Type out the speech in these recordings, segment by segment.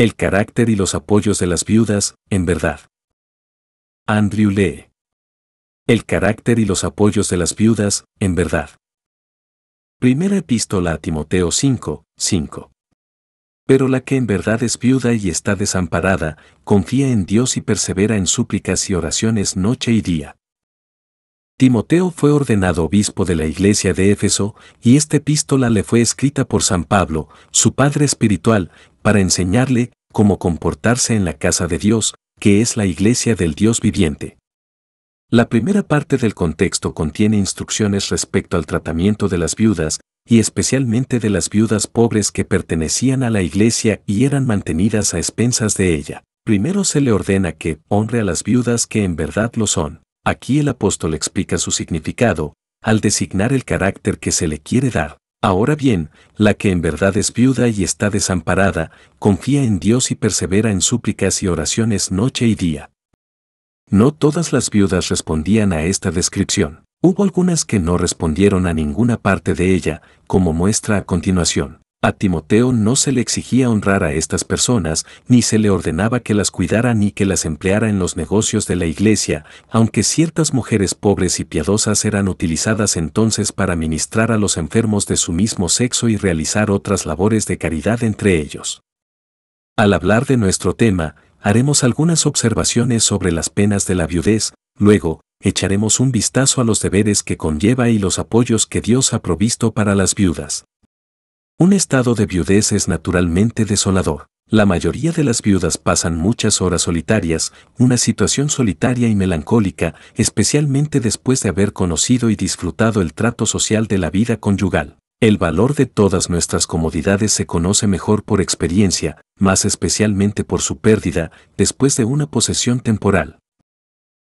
El carácter y los apoyos de las viudas, en verdad. Andrew lee. El carácter y los apoyos de las viudas, en verdad. Primera epístola a Timoteo 5, 5. Pero la que en verdad es viuda y está desamparada, confía en Dios y persevera en súplicas y oraciones noche y día. Timoteo fue ordenado obispo de la iglesia de Éfeso, y esta epístola le fue escrita por San Pablo, su padre espiritual, para enseñarle cómo comportarse en la casa de Dios, que es la iglesia del Dios viviente. La primera parte del contexto contiene instrucciones respecto al tratamiento de las viudas, y especialmente de las viudas pobres que pertenecían a la iglesia y eran mantenidas a expensas de ella. Primero se le ordena que honre a las viudas que en verdad lo son. Aquí el apóstol explica su significado, al designar el carácter que se le quiere dar. Ahora bien, la que en verdad es viuda y está desamparada, confía en Dios y persevera en súplicas y oraciones noche y día. No todas las viudas respondían a esta descripción. Hubo algunas que no respondieron a ninguna parte de ella, como muestra a continuación. A Timoteo no se le exigía honrar a estas personas, ni se le ordenaba que las cuidara ni que las empleara en los negocios de la iglesia, aunque ciertas mujeres pobres y piadosas eran utilizadas entonces para ministrar a los enfermos de su mismo sexo y realizar otras labores de caridad entre ellos. Al hablar de nuestro tema, haremos algunas observaciones sobre las penas de la viudez, luego, echaremos un vistazo a los deberes que conlleva y los apoyos que Dios ha provisto para las viudas. Un estado de viudez es naturalmente desolador. La mayoría de las viudas pasan muchas horas solitarias, una situación solitaria y melancólica, especialmente después de haber conocido y disfrutado el trato social de la vida conyugal. El valor de todas nuestras comodidades se conoce mejor por experiencia, más especialmente por su pérdida, después de una posesión temporal.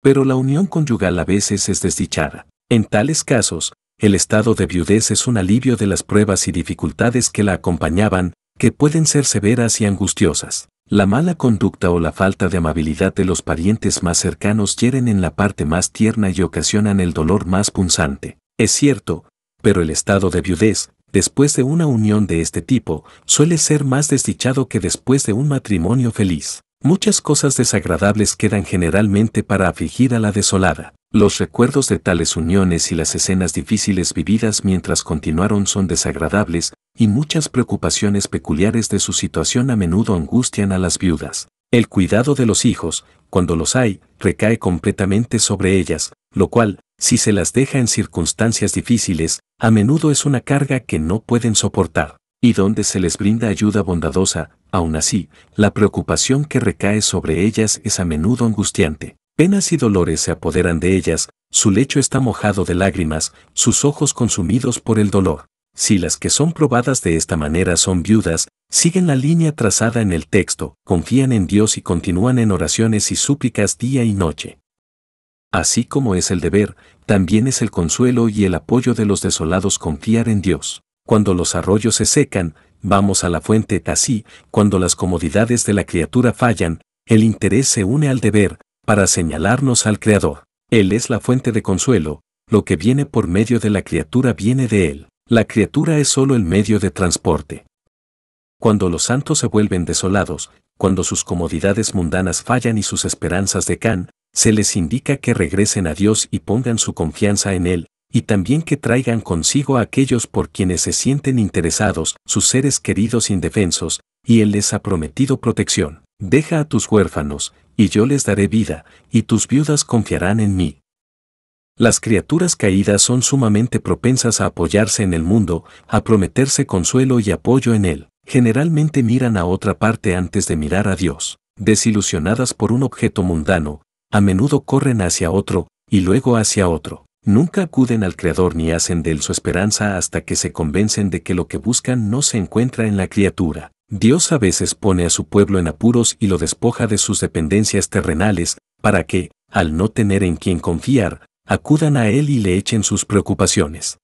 Pero la unión conyugal a veces es desdichada. En tales casos, el estado de viudez es un alivio de las pruebas y dificultades que la acompañaban, que pueden ser severas y angustiosas. La mala conducta o la falta de amabilidad de los parientes más cercanos hieren en la parte más tierna y ocasionan el dolor más punzante. Es cierto, pero el estado de viudez, después de una unión de este tipo, suele ser más desdichado que después de un matrimonio feliz. Muchas cosas desagradables quedan generalmente para afligir a la desolada. Los recuerdos de tales uniones y las escenas difíciles vividas mientras continuaron son desagradables, y muchas preocupaciones peculiares de su situación a menudo angustian a las viudas. El cuidado de los hijos, cuando los hay, recae completamente sobre ellas, lo cual, si se las deja en circunstancias difíciles, a menudo es una carga que no pueden soportar. Y donde se les brinda ayuda bondadosa, Aún así, la preocupación que recae sobre ellas es a menudo angustiante. Penas y dolores se apoderan de ellas, su lecho está mojado de lágrimas, sus ojos consumidos por el dolor. Si las que son probadas de esta manera son viudas, siguen la línea trazada en el texto, confían en Dios y continúan en oraciones y súplicas día y noche. Así como es el deber, también es el consuelo y el apoyo de los desolados confiar en Dios. Cuando los arroyos se secan, vamos a la fuente así, cuando las comodidades de la criatura fallan, el interés se une al deber, para señalarnos al Creador. Él es la fuente de consuelo, lo que viene por medio de la criatura viene de Él, la criatura es solo el medio de transporte. Cuando los santos se vuelven desolados, cuando sus comodidades mundanas fallan y sus esperanzas decan, se les indica que regresen a Dios y pongan su confianza en Él, y también que traigan consigo a aquellos por quienes se sienten interesados, sus seres queridos indefensos, y Él les ha prometido protección. Deja a tus huérfanos, y yo les daré vida, y tus viudas confiarán en mí. Las criaturas caídas son sumamente propensas a apoyarse en el mundo, a prometerse consuelo y apoyo en él. Generalmente miran a otra parte antes de mirar a Dios. Desilusionadas por un objeto mundano, a menudo corren hacia otro, y luego hacia otro nunca acuden al Creador ni hacen de él su esperanza hasta que se convencen de que lo que buscan no se encuentra en la criatura. Dios a veces pone a su pueblo en apuros y lo despoja de sus dependencias terrenales, para que, al no tener en quien confiar, acudan a Él y le echen sus preocupaciones.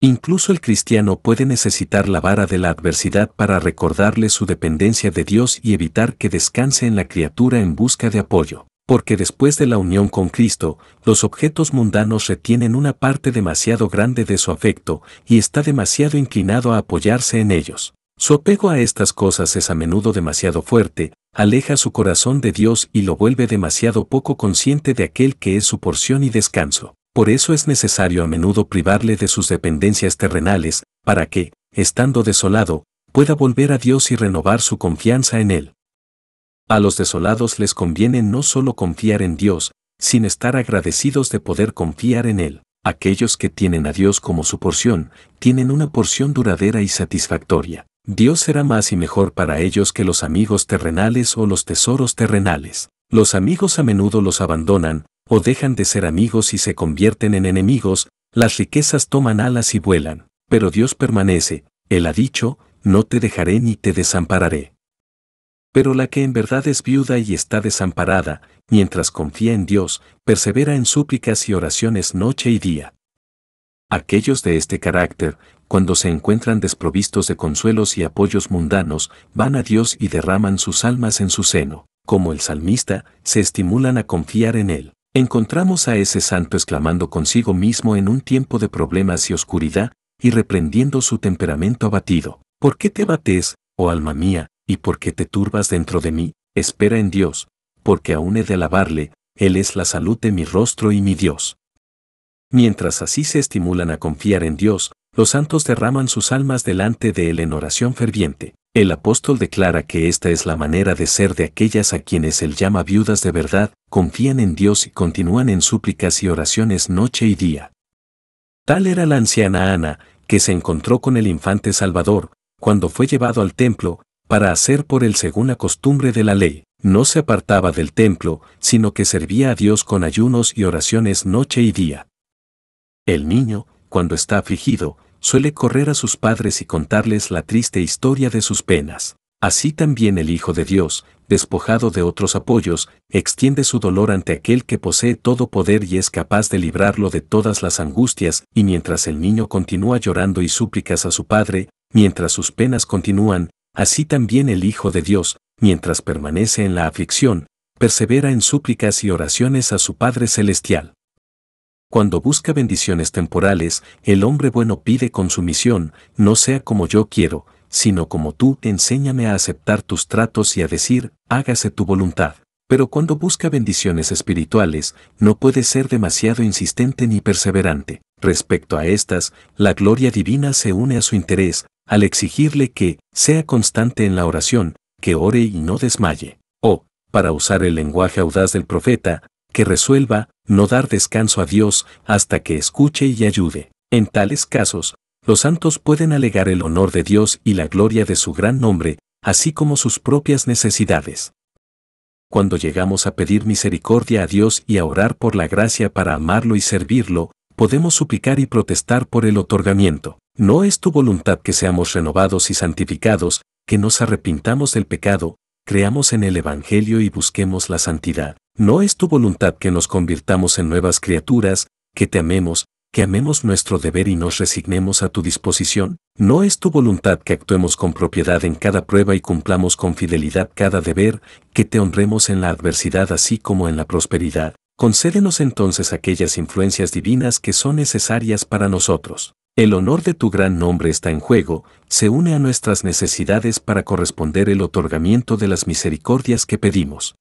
Incluso el cristiano puede necesitar la vara de la adversidad para recordarle su dependencia de Dios y evitar que descanse en la criatura en busca de apoyo porque después de la unión con Cristo, los objetos mundanos retienen una parte demasiado grande de su afecto y está demasiado inclinado a apoyarse en ellos. Su apego a estas cosas es a menudo demasiado fuerte, aleja su corazón de Dios y lo vuelve demasiado poco consciente de aquel que es su porción y descanso. Por eso es necesario a menudo privarle de sus dependencias terrenales, para que, estando desolado, pueda volver a Dios y renovar su confianza en Él. A los desolados les conviene no solo confiar en Dios, sin estar agradecidos de poder confiar en Él. Aquellos que tienen a Dios como su porción, tienen una porción duradera y satisfactoria. Dios será más y mejor para ellos que los amigos terrenales o los tesoros terrenales. Los amigos a menudo los abandonan, o dejan de ser amigos y se convierten en enemigos, las riquezas toman alas y vuelan, pero Dios permanece, Él ha dicho, no te dejaré ni te desampararé. Pero la que en verdad es viuda y está desamparada, mientras confía en Dios, persevera en súplicas y oraciones noche y día. Aquellos de este carácter, cuando se encuentran desprovistos de consuelos y apoyos mundanos, van a Dios y derraman sus almas en su seno. Como el salmista, se estimulan a confiar en Él. Encontramos a ese santo exclamando consigo mismo en un tiempo de problemas y oscuridad, y reprendiendo su temperamento abatido. ¿Por qué te bates, oh alma mía, ¿Y por te turbas dentro de mí? Espera en Dios, porque aún he de alabarle, Él es la salud de mi rostro y mi Dios. Mientras así se estimulan a confiar en Dios, los santos derraman sus almas delante de Él en oración ferviente. El apóstol declara que esta es la manera de ser de aquellas a quienes Él llama viudas de verdad, confían en Dios y continúan en súplicas y oraciones noche y día. Tal era la anciana Ana, que se encontró con el infante Salvador, cuando fue llevado al templo, para hacer por él según la costumbre de la ley. No se apartaba del templo, sino que servía a Dios con ayunos y oraciones noche y día. El niño, cuando está afligido, suele correr a sus padres y contarles la triste historia de sus penas. Así también el Hijo de Dios, despojado de otros apoyos, extiende su dolor ante aquel que posee todo poder y es capaz de librarlo de todas las angustias, y mientras el niño continúa llorando y súplicas a su Padre, mientras sus penas continúan, Así también el Hijo de Dios, mientras permanece en la aflicción, persevera en súplicas y oraciones a su Padre Celestial. Cuando busca bendiciones temporales, el hombre bueno pide con sumisión, no sea como yo quiero, sino como tú, enséñame a aceptar tus tratos y a decir, hágase tu voluntad. Pero cuando busca bendiciones espirituales, no puede ser demasiado insistente ni perseverante. Respecto a estas, la gloria divina se une a su interés, al exigirle que sea constante en la oración, que ore y no desmaye, o, para usar el lenguaje audaz del profeta, que resuelva no dar descanso a Dios hasta que escuche y ayude. En tales casos, los santos pueden alegar el honor de Dios y la gloria de su gran nombre, así como sus propias necesidades. Cuando llegamos a pedir misericordia a Dios y a orar por la gracia para amarlo y servirlo, podemos suplicar y protestar por el otorgamiento. No es tu voluntad que seamos renovados y santificados, que nos arrepintamos del pecado, creamos en el Evangelio y busquemos la santidad. No es tu voluntad que nos convirtamos en nuevas criaturas, que te amemos, que amemos nuestro deber y nos resignemos a tu disposición. No es tu voluntad que actuemos con propiedad en cada prueba y cumplamos con fidelidad cada deber, que te honremos en la adversidad así como en la prosperidad. Concédenos entonces aquellas influencias divinas que son necesarias para nosotros. El honor de tu gran nombre está en juego, se une a nuestras necesidades para corresponder el otorgamiento de las misericordias que pedimos.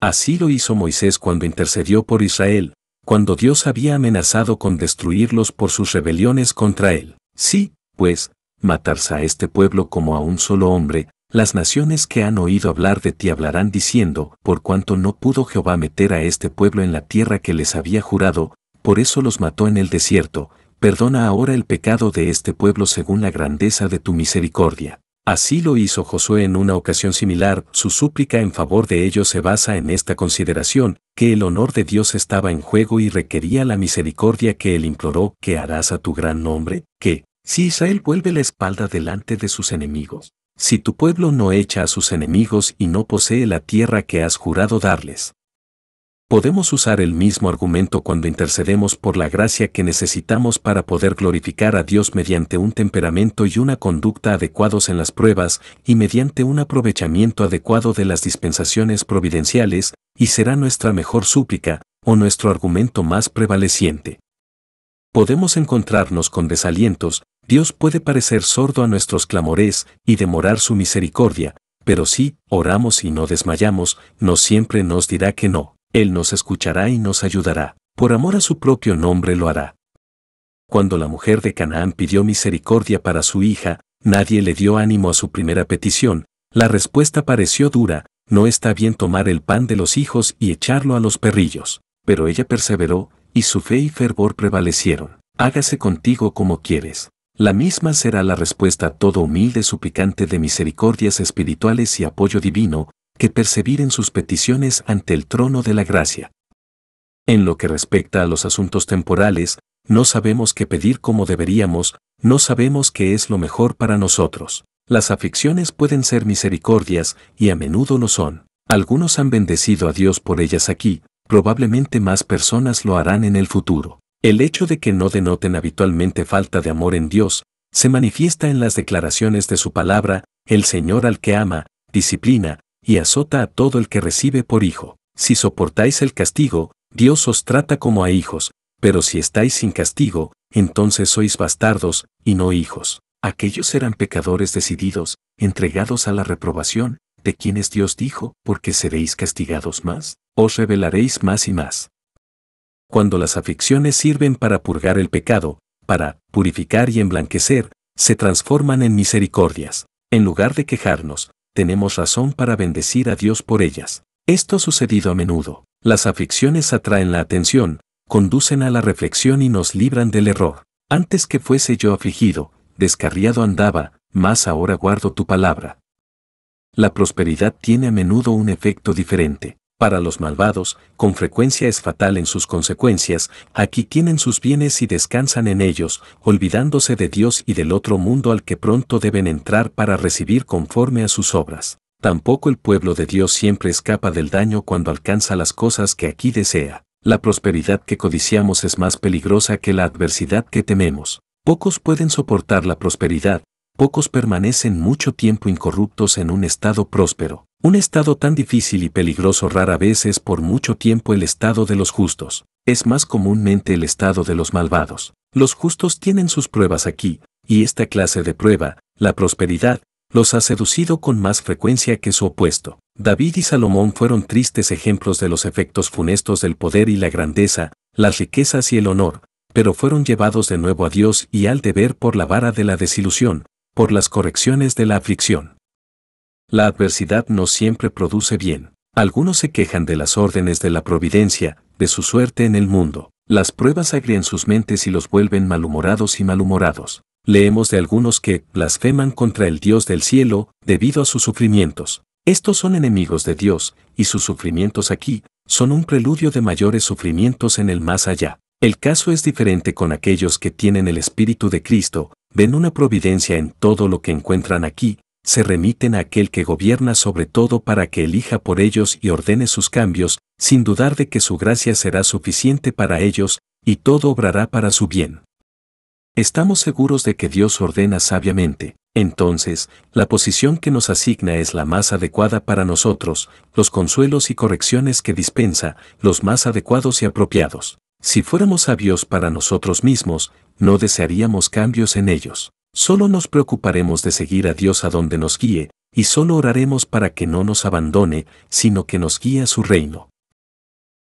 Así lo hizo Moisés cuando intercedió por Israel, cuando Dios había amenazado con destruirlos por sus rebeliones contra él. Sí, pues, matarse a este pueblo como a un solo hombre, las naciones que han oído hablar de ti hablarán diciendo, por cuanto no pudo Jehová meter a este pueblo en la tierra que les había jurado, por eso los mató en el desierto, perdona ahora el pecado de este pueblo según la grandeza de tu misericordia. Así lo hizo Josué en una ocasión similar, su súplica en favor de ellos se basa en esta consideración, que el honor de Dios estaba en juego y requería la misericordia que él imploró, que harás a tu gran nombre, que, si Israel vuelve la espalda delante de sus enemigos, si tu pueblo no echa a sus enemigos y no posee la tierra que has jurado darles, podemos usar el mismo argumento cuando intercedemos por la gracia que necesitamos para poder glorificar a Dios mediante un temperamento y una conducta adecuados en las pruebas y mediante un aprovechamiento adecuado de las dispensaciones providenciales, y será nuestra mejor súplica, o nuestro argumento más prevaleciente. Podemos encontrarnos con desalientos, Dios puede parecer sordo a nuestros clamores y demorar su misericordia, pero si oramos y no desmayamos, no siempre nos dirá que no. Él nos escuchará y nos ayudará, por amor a su propio nombre lo hará. Cuando la mujer de Canaán pidió misericordia para su hija, nadie le dio ánimo a su primera petición, la respuesta pareció dura, no está bien tomar el pan de los hijos y echarlo a los perrillos, pero ella perseveró, y su fe y fervor prevalecieron. Hágase contigo como quieres. La misma será la respuesta todo humilde suplicante de misericordias espirituales y apoyo divino, que en sus peticiones ante el trono de la gracia. En lo que respecta a los asuntos temporales, no sabemos qué pedir como deberíamos, no sabemos qué es lo mejor para nosotros. Las aficiones pueden ser misericordias y a menudo lo son. Algunos han bendecido a Dios por ellas aquí, probablemente más personas lo harán en el futuro. El hecho de que no denoten habitualmente falta de amor en Dios, se manifiesta en las declaraciones de su palabra, el Señor al que ama, disciplina, y azota a todo el que recibe por hijo. Si soportáis el castigo, Dios os trata como a hijos, pero si estáis sin castigo, entonces sois bastardos, y no hijos. Aquellos eran pecadores decididos, entregados a la reprobación, de quienes Dios dijo, porque seréis castigados más, os revelaréis más y más. Cuando las aflicciones sirven para purgar el pecado, para purificar y emblanquecer, se transforman en misericordias. En lugar de quejarnos, tenemos razón para bendecir a Dios por ellas. Esto ha sucedido a menudo. Las aflicciones atraen la atención, conducen a la reflexión y nos libran del error. Antes que fuese yo afligido, descarriado andaba, mas ahora guardo tu palabra. La prosperidad tiene a menudo un efecto diferente para los malvados, con frecuencia es fatal en sus consecuencias, aquí tienen sus bienes y descansan en ellos, olvidándose de Dios y del otro mundo al que pronto deben entrar para recibir conforme a sus obras. Tampoco el pueblo de Dios siempre escapa del daño cuando alcanza las cosas que aquí desea. La prosperidad que codiciamos es más peligrosa que la adversidad que tememos. Pocos pueden soportar la prosperidad, pocos permanecen mucho tiempo incorruptos en un estado próspero. Un estado tan difícil y peligroso rara vez es por mucho tiempo el estado de los justos, es más comúnmente el estado de los malvados. Los justos tienen sus pruebas aquí, y esta clase de prueba, la prosperidad, los ha seducido con más frecuencia que su opuesto. David y Salomón fueron tristes ejemplos de los efectos funestos del poder y la grandeza, las riquezas y el honor, pero fueron llevados de nuevo a Dios y al deber por la vara de la desilusión, por las correcciones de la aflicción la adversidad no siempre produce bien. Algunos se quejan de las órdenes de la providencia, de su suerte en el mundo. Las pruebas agrian sus mentes y los vuelven malhumorados y malhumorados. Leemos de algunos que blasfeman contra el Dios del cielo debido a sus sufrimientos. Estos son enemigos de Dios, y sus sufrimientos aquí son un preludio de mayores sufrimientos en el más allá. El caso es diferente con aquellos que tienen el Espíritu de Cristo, ven una providencia en todo lo que encuentran aquí, se remiten a aquel que gobierna sobre todo para que elija por ellos y ordene sus cambios, sin dudar de que su gracia será suficiente para ellos, y todo obrará para su bien. Estamos seguros de que Dios ordena sabiamente, entonces, la posición que nos asigna es la más adecuada para nosotros, los consuelos y correcciones que dispensa, los más adecuados y apropiados. Si fuéramos sabios para nosotros mismos, no desearíamos cambios en ellos. Solo nos preocuparemos de seguir a Dios a donde nos guíe, y solo oraremos para que no nos abandone, sino que nos guíe a su reino.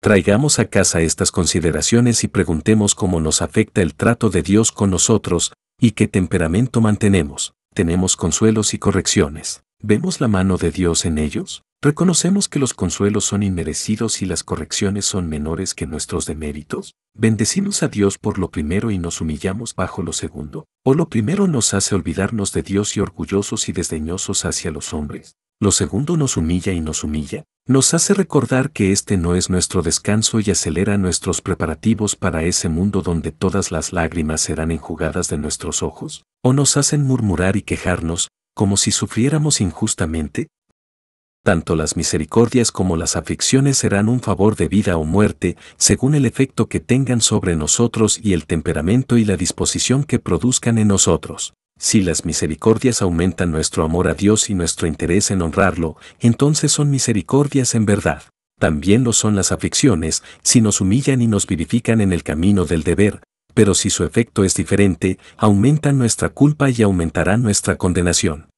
Traigamos a casa estas consideraciones y preguntemos cómo nos afecta el trato de Dios con nosotros, y qué temperamento mantenemos. Tenemos consuelos y correcciones. ¿Vemos la mano de Dios en ellos? Reconocemos que los consuelos son inmerecidos y las correcciones son menores que nuestros deméritos. Bendecimos a Dios por lo primero y nos humillamos bajo lo segundo. O lo primero nos hace olvidarnos de Dios y orgullosos y desdeñosos hacia los hombres. Lo segundo nos humilla y nos humilla. Nos hace recordar que este no es nuestro descanso y acelera nuestros preparativos para ese mundo donde todas las lágrimas serán enjugadas de nuestros ojos. O nos hacen murmurar y quejarnos, como si sufriéramos injustamente, tanto las misericordias como las aflicciones serán un favor de vida o muerte, según el efecto que tengan sobre nosotros y el temperamento y la disposición que produzcan en nosotros. Si las misericordias aumentan nuestro amor a Dios y nuestro interés en honrarlo, entonces son misericordias en verdad. También lo son las aflicciones, si nos humillan y nos vivifican en el camino del deber, pero si su efecto es diferente, aumentan nuestra culpa y aumentará nuestra condenación.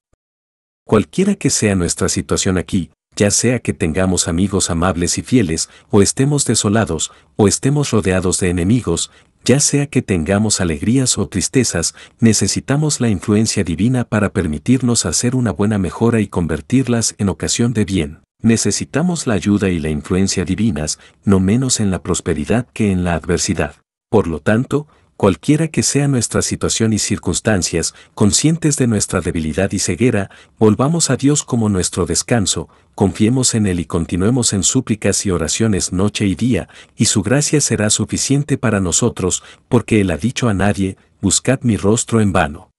Cualquiera que sea nuestra situación aquí, ya sea que tengamos amigos amables y fieles, o estemos desolados, o estemos rodeados de enemigos, ya sea que tengamos alegrías o tristezas, necesitamos la influencia divina para permitirnos hacer una buena mejora y convertirlas en ocasión de bien. Necesitamos la ayuda y la influencia divinas, no menos en la prosperidad que en la adversidad. Por lo tanto, cualquiera que sea nuestra situación y circunstancias, conscientes de nuestra debilidad y ceguera, volvamos a Dios como nuestro descanso, confiemos en Él y continuemos en súplicas y oraciones noche y día, y su gracia será suficiente para nosotros, porque Él ha dicho a nadie, buscad mi rostro en vano.